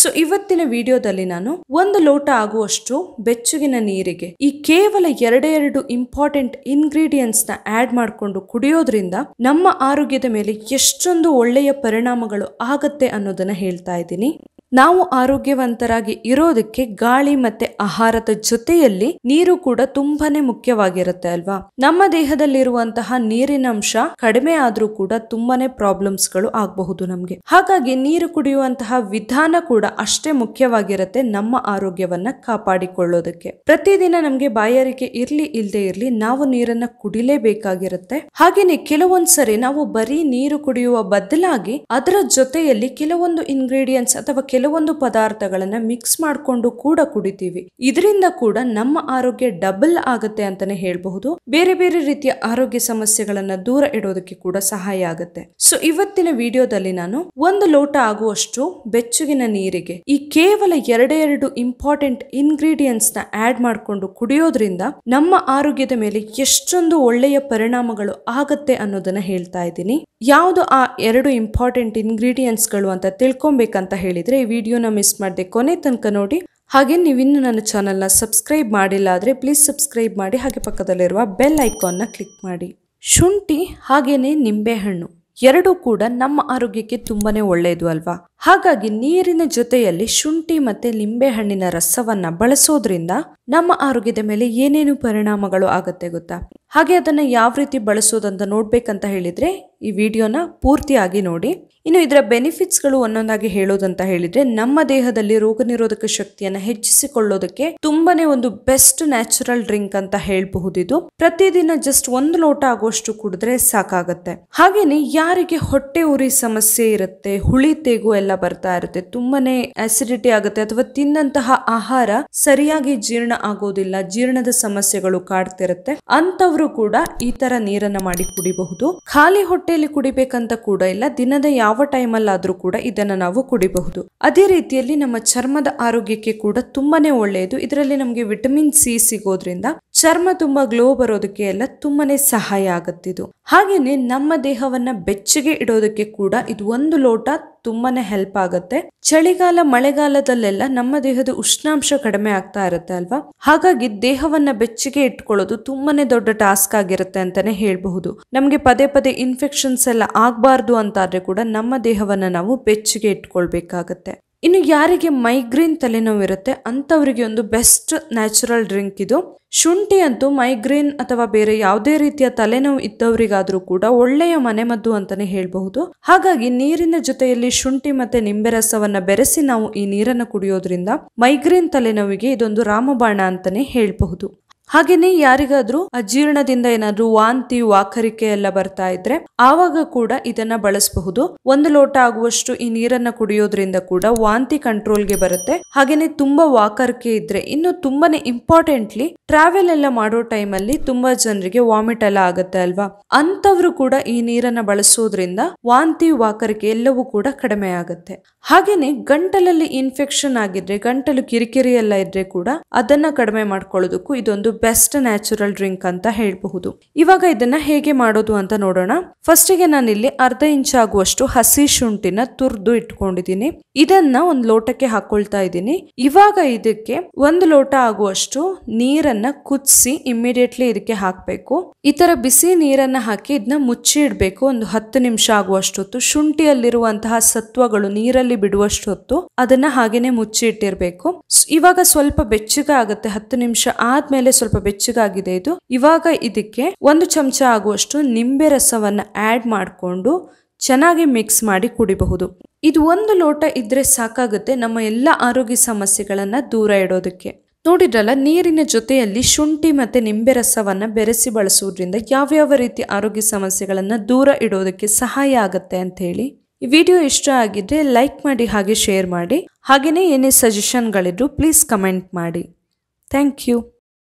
so ಇವತ್ತಿನ ವಿಡಿಯೋದಲ್ಲಿ ನಾನು ಒಂದು ಲೋಟ ಆಗುವಷ್ಟು ಬೆಚ್ಚಗಿನ ನೀರಿಗೆ ಈ ಕೇವಲ ಎರಡೆರಡು ಇಂಪಾರ್ಟೆಂಟ್ ಇಂಗ್ರೀಡಿಯೆಂಟ್ಸ್ ನ ಆಡ್ ಮಾಡಿಕೊಂಡು ಕುಡಿಯೋದ್ರಿಂದ ನಮ್ಮ ಆರೋಗ್ಯದ ಮೇಲೆ ಎಷ್ಟೊಂದು ಒಳ್ಳೆಯ ಪರಿಣಾಮಗಳು ಆಗತ್ತೆ ಅನ್ನೋದನ್ನ ಹೇಳ್ತಾ ಇದ್ದೀನಿ ನಾವು ಆರೋಗ್ಯವಂತರಾಗಿ ಇರೋದಕ್ಕೆ ಗಾಳಿ ಮತ್ತೆ ಆಹಾರದ ಜೊತೆಯಲ್ಲಿ ನೀರು ಕೂಡ ತುಂಬಾನೇ ಮುಖ್ಯವಾಗಿರುತ್ತೆ ಅಲ್ವಾ ನಮ್ಮ ದೇಹದಲ್ಲಿರುವಂತಹ ನೀರಿನ ಅಂಶ ಕಡಿಮೆ ಆದ್ರೂ ಕೂಡ ತುಂಬಾನೇ ಪ್ರಾಬ್ಲಮ್ಸ್ ಗಳು ಆಗಬಹುದು ನಮ್ಗೆ ಹಾಗಾಗಿ ನೀರು ಕುಡಿಯುವಂತಹ ವಿಧಾನ ಕೂಡ ಅಷ್ಟೇ ಮುಖ್ಯವಾಗಿರುತ್ತೆ ನಮ್ಮ ಆರೋಗ್ಯವನ್ನ ಕಾಪಾಡಿಕೊಳ್ಳೋದಕ್ಕೆ ಪ್ರತಿದಿನ ನಮ್ಗೆ ಬಾಯಾರಿಕೆ ಇರ್ಲಿ ಇಲ್ಲದೆ ಇರ್ಲಿ ನಾವು ನೀರನ್ನ ಕುಡಿಲೇಬೇಕಾಗಿರುತ್ತೆ ಹಾಗೇನೆ ಕೆಲವೊಂದ್ಸರಿ ನಾವು ಬರೀ ನೀರು ಕುಡಿಯುವ ಬದಲಾಗಿ ಅದರ ಜೊತೆಯಲ್ಲಿ ಕೆಲವೊಂದು ಇಂಗ್ರೀಡಿಯಂಟ್ಸ್ ಅಥವಾ ಕೆಲವೊಂದು ಪದಾರ್ಥಗಳನ್ನು ಮಿಕ್ಸ್ ಮಾಡಿಕೊಂಡು ಕೂಡ ಕುಡಿತೀವಿ ಇದರಿಂದ ಕೂಡ ನಮ್ಮ ಆರೋಗ್ಯ ಡಬಲ್ ಆಗುತ್ತೆ ಅಂತಾನೆ ಹೇಳಬಹುದು ಬೇರೆ ಬೇರೆ ರೀತಿಯ ಆರೋಗ್ಯ ಸಮಸ್ಯೆಗಳನ್ನ ದೂರ ಇಡೋದಕ್ಕೆ ಕೂಡ ಸಹಾಯ ಆಗುತ್ತೆ ಸೊ ಇವತ್ತಿನ ವಿಡಿಯೋದಲ್ಲಿ ನಾನು ಒಂದು ಲೋಟ ಆಗುವಷ್ಟು ಬೆಚ್ಚಗಿನ ನೀರಿಗೆ ಈ ಕೇವಲ ಎರಡೆರಡು ಇಂಪಾರ್ಟೆಂಟ್ ಇನ್ಗ್ರೀಡಿಯೆಂಟ್ಸ್ ನ ಆಡ್ ಮಾಡಿಕೊಂಡು ಕುಡಿಯೋದ್ರಿಂದ ನಮ್ಮ ಆರೋಗ್ಯದ ಮೇಲೆ ಎಷ್ಟೊಂದು ಒಳ್ಳೆಯ ಪರಿಣಾಮಗಳು ಆಗತ್ತೆ ಅನ್ನೋದನ್ನ ಹೇಳ್ತಾ ಇದ್ದೀನಿ ಯಾವುದು ಆ ಎರಡು ಇಂಪಾರ್ಟೆಂಟ್ ಇಂಗ್ರೀಡಿಯೆಂಟ್ಸ್ಗಳು ಅಂತ ತಿಳ್ಕೊಬೇಕಂತ ಹೇಳಿದರೆ ಈ ವಿಡಿಯೋನ ಮಿಸ್ ಮಾಡಿದೆ ಕೊನೆ ತನಕ ನೋಡಿ ಹಾಗೆ ನೀವಿನ್ನು ನನ್ನ ಚಾನಲ್ನ ಸಬ್ಸ್ಕ್ರೈಬ್ ಮಾಡಿಲ್ಲ ಆದರೆ ಪ್ಲೀಸ್ ಸಬ್ಸ್ಕ್ರೈಬ್ ಮಾಡಿ ಹಾಗೆ ಪಕ್ಕದಲ್ಲಿರುವ ಬೆಲ್ ಐಕಾನ್ನ ಕ್ಲಿಕ್ ಮಾಡಿ ಶುಂಠಿ ಹಾಗೆಯೇ ನಿಂಬೆಹಣ್ಣು ಎರಡೂ ಕೂಡ ನಮ್ಮ ಆರೋಗ್ಯಕ್ಕೆ ತುಂಬಾನೇ ಒಳ್ಳೆಯದು ಅಲ್ವಾ ಹಾಗಾಗಿ ನೀರಿನ ಜೊತೆಯಲ್ಲಿ ಶುಂಠಿ ಮತ್ತೆ ನಿಂಬೆಹಣ್ಣಿನ ರಸವನ್ನ ಬಳಸೋದ್ರಿಂದ ನಮ್ಮ ಆರೋಗ್ಯದ ಮೇಲೆ ಏನೇನು ಪರಿಣಾಮಗಳು ಆಗುತ್ತೆ ಗೊತ್ತಾ ಹಾಗೆ ಅದನ್ನು ಯಾವ ರೀತಿ ಬಳಸೋದಂತ ನೋಡ್ಬೇಕಂತ ಹೇಳಿದರೆ ಈ ವಿಡಿಯೋನ ಪೂರ್ತಿಯಾಗಿ ನೋಡಿ ಇನ್ನು ಇದರ ಬೆನಿಫಿಟ್ಸ್ಗಳು ಒಂದೊಂದಾಗಿ ಹೇಳೋದಂತ ಹೇಳಿದರೆ ನಮ್ಮ ದೇಹದಲ್ಲಿ ರೋಗ ನಿರೋಧಕ ಶಕ್ತಿಯನ್ನು ಹೆಚ್ಚಿಸಿಕೊಳ್ಳೋದಕ್ಕೆ ತುಂಬಾನೇ ಒಂದು ಬೆಸ್ಟ್ ನ್ಯಾಚುರಲ್ ಡ್ರಿಂಕ್ ಅಂತ ಹೇಳಬಹುದಿದು ಪ್ರತಿದಿನ ಜಸ್ಟ್ ಒಂದು ಲೋಟ ಆಗುವಷ್ಟು ಕುಡಿದ್ರೆ ಸಾಕಾಗತ್ತೆ ಹಾಗೇನೆ ಯಾರಿಗೆ ಹೊಟ್ಟೆ ಉರಿ ಸಮಸ್ಯೆ ಇರುತ್ತೆ ಹುಳಿ ತೇಗು ಎಲ್ಲ ಬರ್ತಾ ಇರುತ್ತೆ ತುಂಬಾನೇ ಅಸಿಡಿಟಿ ಆಗುತ್ತೆ ಅಥವಾ ತಿನ್ನಂತಹ ಆಹಾರ ಸರಿಯಾಗಿ ಜೀರ್ಣ ಆಗೋದಿಲ್ಲ ಜೀರ್ಣದ ಸಮಸ್ಯೆಗಳು ಕಾಡ್ತಿರುತ್ತೆ ಅಂತವ್ರು ಕೂಡ ಈ ತರ ನೀರನ್ನ ಮಾಡಿ ಕುಡಿಬಹುದು ಖಾಲಿ ಹೊಟ್ಟೆಯಲ್ಲಿ ಕುಡಿಬೇಕಂತ ಕೂಡ ಇಲ್ಲ ದಿನದ ಯಾವ ಟೈಮ್ ಆದ್ರೂ ಕೂಡ ಇದನ್ನ ನಾವು ಕುಡಿಬಹುದು ಅದೇ ರೀತಿಯಲ್ಲಿ ನಮ್ಮ ಚರ್ಮದ ಆರೋಗ್ಯಕ್ಕೆ ಕೂಡ ತುಂಬಾನೇ ಒಳ್ಳೆಯದು ಇದರಲ್ಲಿ ನಮಗೆ ವಿಟಮಿನ್ ಸಿ ಸಿಗೋದ್ರಿಂದ ಚರ್ಮ ತುಂಬ ಗ್ಲೋ ಬರೋದಕ್ಕೆ ಎಲ್ಲ ತುಂಬಾನೇ ಸಹಾಯ ಆಗುತ್ತಿದ್ದು ಹಾಗೇನೆ ನಮ್ಮ ದೇಹವನ್ನ ಬೆಚ್ಚಗೆ ಇಡೋದಕ್ಕೆ ಕೂಡ ಇದು ಒಂದು ಲೋಟ ತುಂಬಾನೇ ಹೆಲ್ಪ್ ಆಗುತ್ತೆ ಚಳಿಗಾಲ ಮಳೆಗಾಲದಲ್ಲೆಲ್ಲ ನಮ್ಮ ದೇಹದ ಉಷ್ಣಾಂಶ ಕಡಿಮೆ ಆಗ್ತಾ ಇರುತ್ತೆ ಅಲ್ವಾ ಹಾಗಾಗಿ ದೇಹವನ್ನ ಬೆಚ್ಚಗೆ ಇಟ್ಕೊಳ್ಳೋದು ತುಂಬಾನೇ ದೊಡ್ಡ ಟಾಸ್ಕ್ ಆಗಿರುತ್ತೆ ಅಂತಾನೆ ಹೇಳಬಹುದು ನಮಗೆ ಪದೇ ಪದೇ ಇನ್ಫೆಕ್ಷನ್ಸ್ ಎಲ್ಲ ಆಗ್ಬಾರ್ದು ಅಂತಾದ್ರೆ ಕೂಡ ನಮ್ಮ ದೇಹವನ್ನ ನಾವು ಬೆಚ್ಚಗೆ ಇಟ್ಕೊಳ್ಬೇಕಾಗತ್ತೆ ಇನ್ನು ಯಾರಿಗೆ ಮೈಗ್ರೇನ್ ತಲೆನೋವು ಇರುತ್ತೆ ಅಂಥವರಿಗೆ ಒಂದು ಬೆಸ್ಟ್ ನ್ಯಾಚುರಲ್ ಡ್ರಿಂಕ್ ಇದು ಶುಂಠಿ ಅಂತೂ ಮೈಗ್ರೇನ್ ಅಥವಾ ಬೇರೆ ಯಾವುದೇ ರೀತಿಯ ತಲೆನೋವು ಇದ್ದವರಿಗಾದರೂ ಕೂಡ ಒಳ್ಳೆಯ ಮನೆಮದ್ದು ಅಂತಾನೆ ಹೇಳಬಹುದು ಹಾಗಾಗಿ ನೀರಿನ ಜೊತೆಯಲ್ಲಿ ಶುಂಠಿ ಮತ್ತೆ ನಿಂಬೆ ರಸವನ್ನು ಬೆರೆಸಿ ನಾವು ಈ ನೀರನ್ನು ಕುಡಿಯೋದ್ರಿಂದ ಮೈಗ್ರೇನ್ ತಲೆನೋವಿಗೆ ಇದೊಂದು ರಾಮಬಾಣ ಅಂತಾನೆ ಹೇಳಬಹುದು ಹಾಗೇನೆ ಯಾರಿಗಾದ್ರೂ ಅಜೀರ್ಣದಿಂದ ಏನಾದ್ರೂ ವಾಂತಿ ವಾಕರಿಕೆ ಎಲ್ಲ ಬರ್ತಾ ಇದ್ರೆ ಆವಾಗ ಕೂಡ ಇದನ್ನ ಬಳಸಬಹುದು ಒಂದು ಲೋಟ ಆಗುವಷ್ಟು ಈ ನೀರನ್ನ ಕುಡಿಯೋದ್ರಿಂದ ಕೂಡ ವಾಂತಿ ಕಂಟ್ರೋಲ್ಗೆ ಬರುತ್ತೆ ಹಾಗೇನೆ ತುಂಬಾ ವಾಕರಿಕೆ ಇದ್ರೆ ಇನ್ನು ತುಂಬಾನೇ ಇಂಪಾರ್ಟೆಂಟ್ಲಿ ಟ್ರಾವೆಲ್ ಎಲ್ಲ ಮಾಡೋ ಟೈಮ್ ಅಲ್ಲಿ ತುಂಬಾ ಜನರಿಗೆ ವಾಮಿಟ್ ಎಲ್ಲ ಆಗುತ್ತೆ ಅಲ್ವಾ ಅಂತವ್ರು ಕೂಡ ಈ ನೀರನ್ನ ಬಳಸೋದ್ರಿಂದ ವಾಂತಿ ವಾಕರಿಕೆ ಎಲ್ಲವೂ ಕೂಡ ಕಡಿಮೆ ಆಗುತ್ತೆ ಹಾಗೇನೆ ಗಂಟಲಲ್ಲಿ ಇನ್ಫೆಕ್ಷನ್ ಆಗಿದ್ರೆ ಗಂಟಲು ಕಿರಿಕಿರಿ ಎಲ್ಲ ಇದ್ರೆ ಕೂಡ ಅದನ್ನ ಕಡಿಮೆ ಮಾಡ್ಕೊಳ್ಳೋದಕ್ಕೂ ಇದೊಂದು ಬೆಸ್ಟ್ ನ್ಯಾಚುರಲ್ ಡ್ರಿಂಕ್ ಅಂತ ಹೇಳಬಹುದು ಇವಾಗ ಇದನ್ನ ಹೇಗೆ ಮಾಡೋದು ಅಂತ ನೋಡೋಣ ಫಸ್ಟಿಗೆ ಇಲ್ಲಿ ಅರ್ಧ ಇಂಚ್ ಆಗುವಷ್ಟು ಹಸಿ ಶುಂಠಿನ ತುರ್ದು ಇಟ್ಕೊಂಡಿದ್ದೀನಿ ಇದನ್ನ ಒಂದು ಲೋಟಕ್ಕೆ ಹಾಕೊಳ್ತಾ ಇದ್ದೀನಿ ಇವಾಗ ಇದಕ್ಕೆ ಒಂದು ಲೋಟ ಆಗುವಷ್ಟು ನೀರನ್ನ ಕುದಿಸಿ ಇಮ್ಮಿಡಿಯೇಟ್ಲಿ ಇದಕ್ಕೆ ಹಾಕಬೇಕು ಈ ತರ ಬಿಸಿ ನೀರನ್ನ ಹಾಕಿ ಇದನ್ನ ಮುಚ್ಚಿ ಇಡಬೇಕು ಒಂದು ಹತ್ತು ನಿಮಿಷ ಆಗುವಷ್ಟೊತ್ತು ಶುಂಠಿಯಲ್ಲಿರುವಂತಹ ಸತ್ವಗಳು ನೀರಲ್ಲಿ ಬಿಡುವಷ್ಟೊತ್ತು ಅದನ್ನ ಹಾಗೇನೆ ಮುಚ್ಚಿ ಇಟ್ಟಿರ್ಬೇಕು ಇವಾಗ ಸ್ವಲ್ಪ ಬೆಚ್ಚಗ ಆಗುತ್ತೆ ಹತ್ತು ನಿಮಿಷ ಆದ್ಮೇಲೆ ಸ್ವಲ್ಪ ಸ್ವಲ್ಪ ಬೆಚ್ಚಗಾಗಿದೆ ಇದು ಇವಾಗ ಇದಕ್ಕೆ ಒಂದು ಚಮಚ ಆಗುವಷ್ಟು ನಿಂಬೆ ರಸವನ್ನ ಆಡ್ ಮಾಡಿಕೊಂಡು ಚೆನ್ನಾಗಿ ಮಿಕ್ಸ್ ಮಾಡಿ ಕುಡಿಬಹುದು ಇದು ಒಂದು ಲೋಟ ಇದ್ರೆ ಸಾಕಾಗುತ್ತೆ ನಮ್ಮ ಎಲ್ಲ ಆರೋಗ್ಯ ಸಮಸ್ಯೆಗಳನ್ನ ದೂರ ಇಡೋದಕ್ಕೆ ನೋಡಿದ್ರಲ್ಲ ನೀರಿನ ಜೊತೆಯಲ್ಲಿ ಶುಂಠಿ ಮತ್ತೆ ನಿಂಬೆ ರಸವನ್ನ ಬೆರೆಸಿ ಬಳಸುವುದರಿಂದ ಯಾವ್ಯಾವ ರೀತಿ ಆರೋಗ್ಯ ಸಮಸ್ಯೆಗಳನ್ನು ದೂರ ಇಡೋದಕ್ಕೆ ಸಹಾಯ ಆಗುತ್ತೆ ಅಂತ ಹೇಳಿ ಈ ವಿಡಿಯೋ ಇಷ್ಟ ಆಗಿದ್ರೆ ಲೈಕ್ ಮಾಡಿ ಹಾಗೆ ಶೇರ್ ಮಾಡಿ ಹಾಗೆಯೇ ಏನೇ ಸಜೆಷನ್ಗಳಿದ್ರು ಪ್ಲೀಸ್ ಕಮೆಂಟ್ ಮಾಡಿ ಥ್ಯಾಂಕ್ ಯು